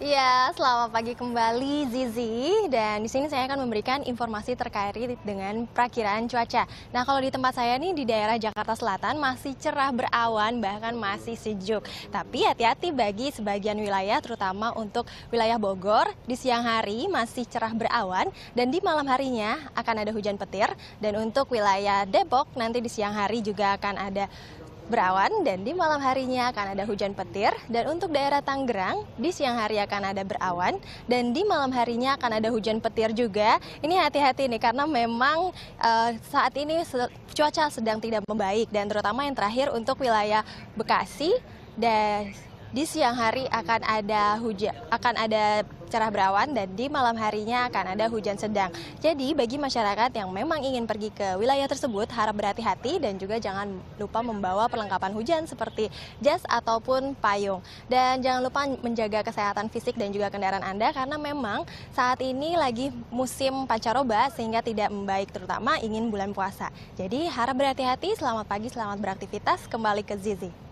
Iya, selamat pagi kembali Zizi dan di sini saya akan memberikan informasi terkait dengan perakiraan cuaca. Nah, kalau di tempat saya nih di daerah Jakarta Selatan masih cerah berawan bahkan masih sejuk. Tapi hati-hati bagi sebagian wilayah terutama untuk wilayah Bogor di siang hari masih cerah berawan dan di malam harinya akan ada hujan petir dan untuk wilayah Depok nanti di siang hari juga akan ada Berawan dan di malam harinya akan ada hujan petir dan untuk daerah Tangerang di siang hari akan ada berawan dan di malam harinya akan ada hujan petir juga. Ini hati-hati nih karena memang uh, saat ini cuaca sedang tidak membaik dan terutama yang terakhir untuk wilayah Bekasi dan di siang hari akan ada hujan, akan ada cerah berawan dan di malam harinya akan ada hujan sedang. Jadi bagi masyarakat yang memang ingin pergi ke wilayah tersebut harap berhati-hati dan juga jangan lupa membawa perlengkapan hujan seperti jas ataupun payung. Dan jangan lupa menjaga kesehatan fisik dan juga kendaraan Anda karena memang saat ini lagi musim pancaroba sehingga tidak membaik terutama ingin bulan puasa. Jadi harap berhati-hati, selamat pagi, selamat beraktivitas kembali ke Zizi.